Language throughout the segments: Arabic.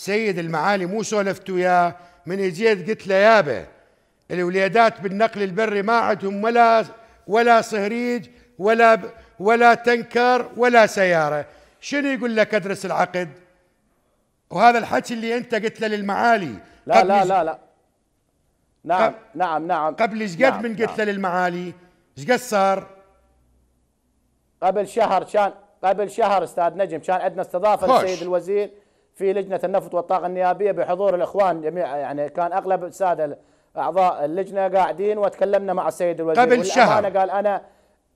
سيد المعالي مو سولفت وياه من اجيت قلت له يابا الوليدات بالنقل البري ما عندهم ولا ولا صهريج ولا ولا تنكر ولا سياره شنو يقول لك ادرس العقد وهذا الحكي اللي انت قلت له للمعالي لا لا لا لا نعم نعم نعم قبل ايش قد نعم من قلت نعم. له نعم للمعالي ايش قد صار قبل شهر كان قبل شهر استاذ نجم كان عندنا استضافه للسيد الوزير في لجنه النفط والطاقه النيابيه بحضور الاخوان جميع يعني كان اغلب الساده اعضاء اللجنه قاعدين وتكلمنا مع السيد الوزير قبل شهر قال انا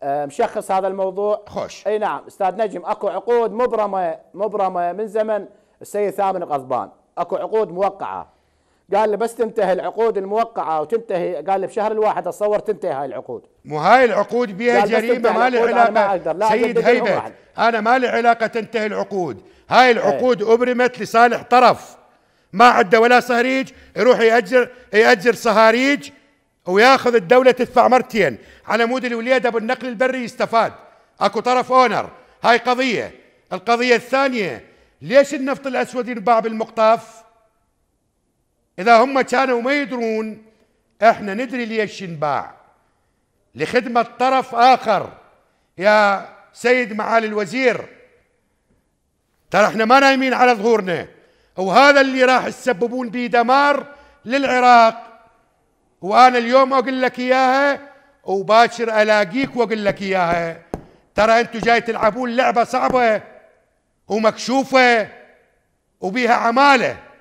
آه، مشخص هذا الموضوع خوش اي نعم استاذ نجم اكو عقود مبرمه مبرمه من زمن السيد ثامن قضبان اكو عقود موقعه قال له بس تنتهي العقود الموقعه وتنتهي قال له بشهر الواحد اتصور تنتهي هاي العقود مو هاي العقود بها جريمه ما لها علاقه سيد هيبه انا ما لي علاقه تنتهي العقود هاي إيه. العقود هي. ابرمت لصالح طرف ما عنده ولا صهريج يروح ياجر ياجر صهاريج وياخذ الدوله تدفع مرتين على مود الوليد ابو النقل البري يستفاد اكو طرف اونر هاي قضيه القضيه الثانيه ليش النفط الاسود ينباع بالمقطاف إذا هم كانوا ما يدرون إحنا ندري ليش نباع لخدمة طرف آخر يا سيد معالي الوزير ترى احنا ما نايمين على ظهورنا وهذا اللي راح تسببون به دمار للعراق وانا اليوم اقول لك اياها وباشر الاقيك واقول لك اياها ترى انتم جاي تلعبون لعبه صعبه ومكشوفه وبيها عماله